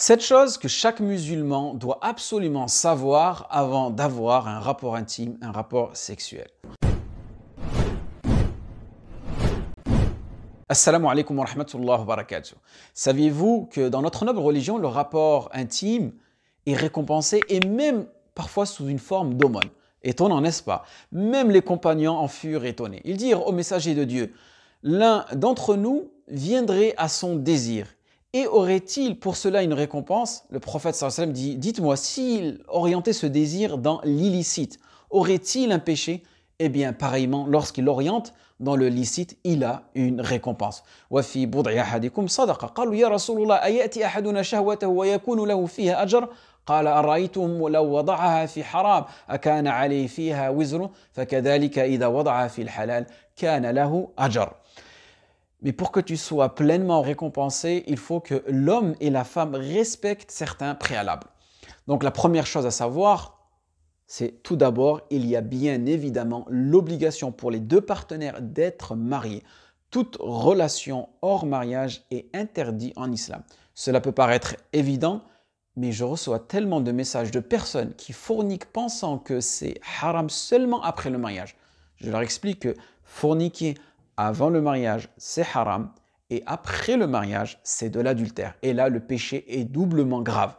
Cette chose que chaque musulman doit absolument savoir avant d'avoir un rapport intime, un rapport sexuel. Assalamu wa Saviez-vous que dans notre noble religion, le rapport intime est récompensé et même parfois sous une forme d'aumône Étonnant, n'est-ce pas Même les compagnons en furent étonnés. Ils dirent au messager de Dieu, l'un d'entre nous viendrait à son désir et aurait-il pour cela une récompense Le prophète sallam dit Dites-moi, s'il orientait ce désir dans l'illicite, aurait-il un péché Eh bien, pareillement, lorsqu'il l'oriente dans le licite, il a une récompense. وفي بضع أحدكم صدقة قالوا يا رسول الله أيأتي أحدنا شهوته ويكون له فيها أجر قال أرأيتم لو وضعها في حرام أكان عليه فيها وزر فكذلك إذا وضعها في الحلال كان له أجر mais pour que tu sois pleinement récompensé, il faut que l'homme et la femme respectent certains préalables. Donc la première chose à savoir, c'est tout d'abord, il y a bien évidemment l'obligation pour les deux partenaires d'être mariés. Toute relation hors mariage est interdite en islam. Cela peut paraître évident, mais je reçois tellement de messages de personnes qui forniquent pensant que c'est haram seulement après le mariage. Je leur explique que forniquer avant le mariage, c'est haram. Et après le mariage, c'est de l'adultère. Et là, le péché est doublement grave.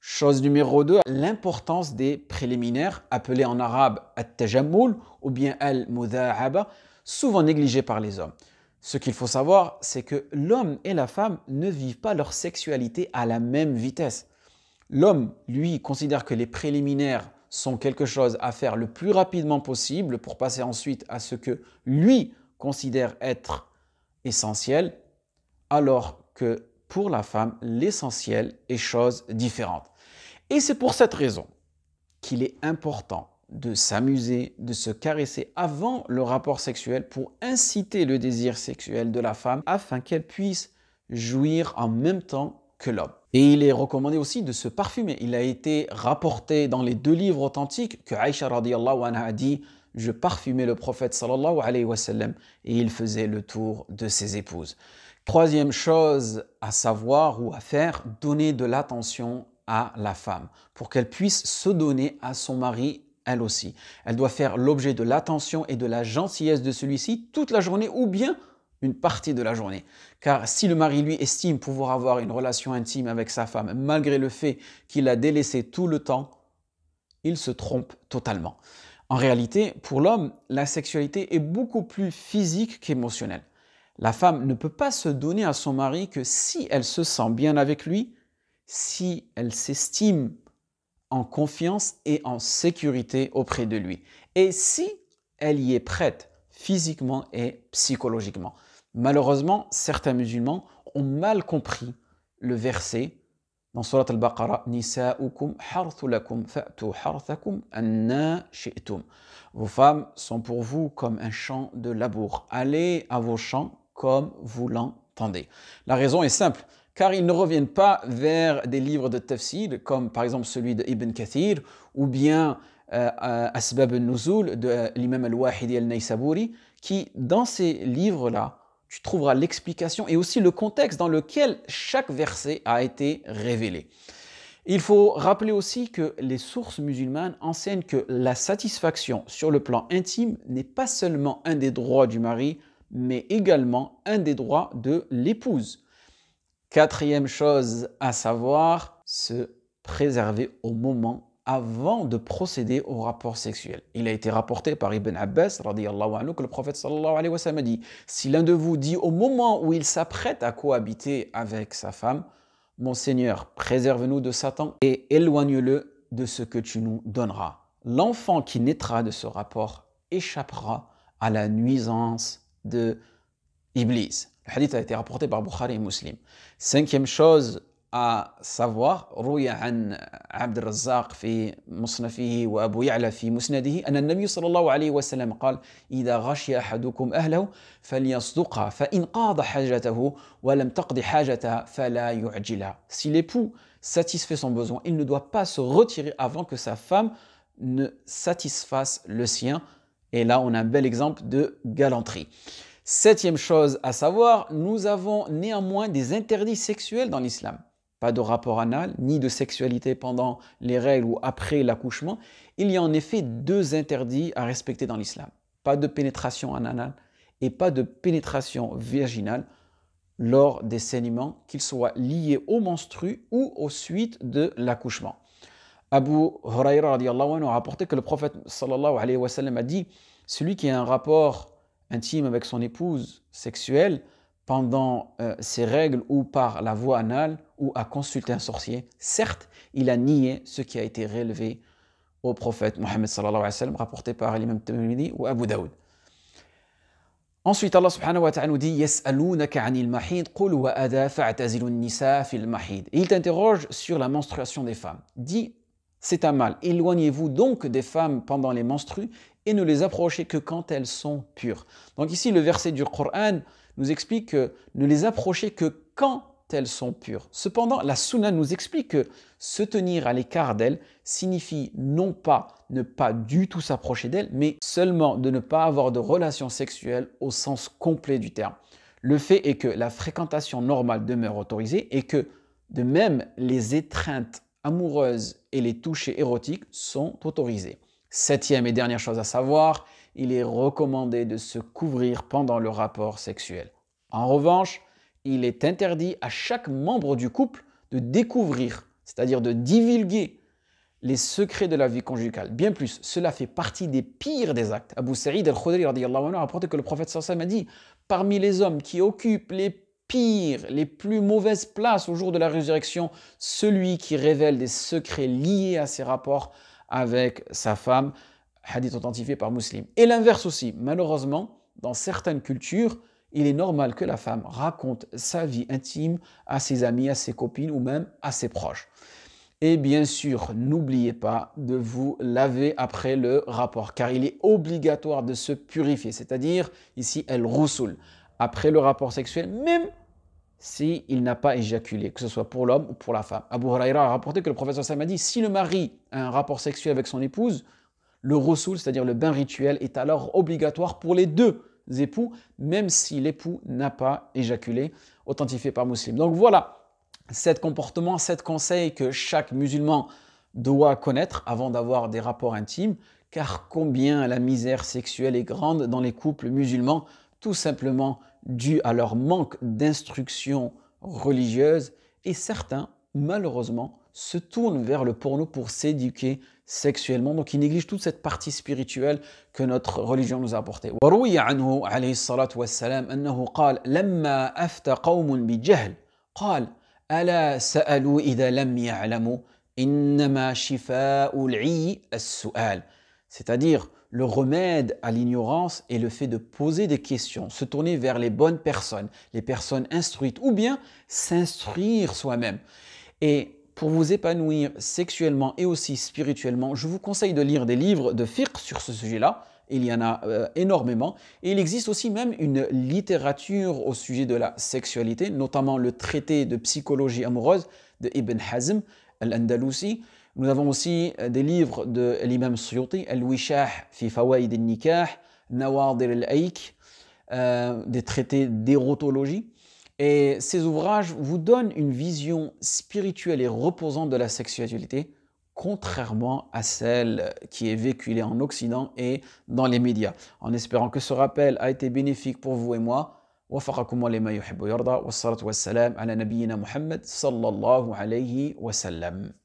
Chose numéro 2, l'importance des préliminaires, appelés en arabe at ou bien al-mudha'aba, souvent négligés par les hommes. Ce qu'il faut savoir, c'est que l'homme et la femme ne vivent pas leur sexualité à la même vitesse. L'homme, lui, considère que les préliminaires sont quelque chose à faire le plus rapidement possible pour passer ensuite à ce que lui considère être essentiel, alors que pour la femme, l'essentiel est chose différente. Et c'est pour cette raison qu'il est important de s'amuser, de se caresser avant le rapport sexuel pour inciter le désir sexuel de la femme afin qu'elle puisse jouir en même temps que l'homme. Et il est recommandé aussi de se parfumer. Il a été rapporté dans les deux livres authentiques que Aïcha radiallahu anha a dit je parfumais le prophète sallallahu alayhi wa sallam et il faisait le tour de ses épouses. Troisième chose à savoir ou à faire, donner de l'attention à la femme pour qu'elle puisse se donner à son mari elle aussi. Elle doit faire l'objet de l'attention et de la gentillesse de celui-ci toute la journée ou bien une partie de la journée. Car si le mari lui estime pouvoir avoir une relation intime avec sa femme, malgré le fait qu'il l'a délaissée tout le temps, il se trompe totalement. En réalité, pour l'homme, la sexualité est beaucoup plus physique qu'émotionnelle. La femme ne peut pas se donner à son mari que si elle se sent bien avec lui, si elle s'estime en confiance et en sécurité auprès de lui, et si elle y est prête physiquement et psychologiquement. Malheureusement, certains musulmans ont mal compris le verset dans Surat al-Baqarah, Nisa'ukum harthulakum fa'tu harthakum anna shi'tum. Vos femmes sont pour vous comme un champ de labour. Allez à vos champs comme vous l'entendez. La raison est simple, car ils ne reviennent pas vers des livres de tafsir, comme par exemple celui de Ibn Kathir, ou bien euh, euh, Asbab al-Nuzul de euh, l'imam al-Wahidi al-Naysaburi, qui dans ces livres-là, tu trouveras l'explication et aussi le contexte dans lequel chaque verset a été révélé. Il faut rappeler aussi que les sources musulmanes enseignent que la satisfaction sur le plan intime n'est pas seulement un des droits du mari, mais également un des droits de l'épouse. Quatrième chose à savoir, se préserver au moment avant de procéder au rapport sexuel. Il a été rapporté par Ibn Abbas anhu, que le prophète sallallahu alayhi wa sallam dit Si l'un de vous dit au moment où il s'apprête à cohabiter avec sa femme, Mon Seigneur, préserve-nous de Satan et éloigne-le de ce que tu nous donneras. L'enfant qui naîtra de ce rapport échappera à la nuisance de Iblis. Le hadith a été rapporté par Bukhari et Muslim. Cinquième chose à savoir, rouya an Abd al-Razzaq fi musnafihi wa Abu Ya'la fi musnadihi, anna al-Nabi sallallahu alayhi wa sallam qal, idha ghashya ahadukum ahlu, fal fa in qadha hajatahu, wa lam taqdi hajataha, fa la yu'jila. Si l'époux satisfait son besoin, il ne doit pas se retirer avant que sa femme ne satisfasse le sien. Et là, on a un bel exemple de galanterie. Septième chose à savoir, nous avons néanmoins des interdits sexuels dans l'islam pas de rapport anal, ni de sexualité pendant les règles ou après l'accouchement, il y a en effet deux interdits à respecter dans l'islam. Pas de pénétration anale et pas de pénétration virginale lors des saignements, qu'ils soient liés au menstru ou aux suites de l'accouchement. Abu Huraira a rapporté que le prophète sallallahu alayhi wa sallam a dit Celui qui a un rapport intime avec son épouse sexuelle, pendant ses euh, règles ou par la voie anale ou à consulter un sorcier, certes, il a nié ce qui a été relevé au prophète Mohammed sallallahu alayhi wa sallam, rapporté par l'imam Tirmidhi ou Abu Daoud. Ensuite, Allah subhanahu wa ta'ala nous dit Yas'alunaka 'anil mahid qul wa ada nisa fil mahid. Il t'interroge sur la menstruation des femmes. Dis c'est un mal. Éloignez-vous donc des femmes pendant les menstrues et ne les approchez que quand elles sont pures. Donc ici le verset du Coran nous explique que ne les approcher que quand elles sont pures. Cependant, la sunna nous explique que se tenir à l'écart d'elles signifie non pas ne pas du tout s'approcher d'elles, mais seulement de ne pas avoir de relations sexuelles au sens complet du terme. Le fait est que la fréquentation normale demeure autorisée et que, de même, les étreintes amoureuses et les touchés érotiques sont autorisées. Septième et dernière chose à savoir, il est recommandé de se couvrir pendant le rapport sexuel. En revanche, il est interdit à chaque membre du couple de découvrir, c'est-à-dire de divulguer les secrets de la vie conjugale. Bien plus, cela fait partie des pires des actes. Abu Sa'id al-Khudri rapporté que le prophète sallallahu a dit « Parmi les hommes qui occupent les pires, les plus mauvaises places au jour de la résurrection, celui qui révèle des secrets liés à ses rapports avec sa femme, hadith authentifié par Muslim. Et l'inverse aussi, malheureusement, dans certaines cultures, il est normal que la femme raconte sa vie intime à ses amis, à ses copines ou même à ses proches. Et bien sûr, n'oubliez pas de vous laver après le rapport, car il est obligatoire de se purifier, c'est-à-dire ici, elle roussoule, après le rapport sexuel, même s'il n'a pas éjaculé, que ce soit pour l'homme ou pour la femme. Abu Huraira a rapporté que le professeur Sam dit si le mari a un rapport sexuel avec son épouse, le rosoul, c'est-à-dire le bain rituel, est alors obligatoire pour les deux époux, même si l'époux n'a pas éjaculé, authentifié par musulman. Donc voilà, cet comportement, cet conseil que chaque musulman doit connaître avant d'avoir des rapports intimes, car combien la misère sexuelle est grande dans les couples musulmans tout simplement dû à leur manque d'instruction religieuse et certains, malheureusement, se tournent vers le porno pour s'éduquer sexuellement. Donc ils négligent toute cette partie spirituelle que notre religion nous a apportée c'est-à-dire le remède à l'ignorance est le fait de poser des questions, se tourner vers les bonnes personnes, les personnes instruites, ou bien s'instruire soi-même. Et pour vous épanouir sexuellement et aussi spirituellement, je vous conseille de lire des livres de fiqh sur ce sujet-là. Il y en a euh, énormément. Et il existe aussi même une littérature au sujet de la sexualité, notamment le traité de psychologie amoureuse de Ibn Hazm al nous avons aussi euh, des livres de l'imam Suyuti, Al-Wishah fi Fawaid al-Nikah, Nawadir al-Aik, euh, des traités d'érotologie. Et ces ouvrages vous donnent une vision spirituelle et reposante de la sexualité, contrairement à celle qui est véhiculée en Occident et dans les médias. En espérant que ce rappel a été bénéfique pour vous et moi, وفقكم لما يحب ويرضى والسلام على نبينا محمد صلى الله عليه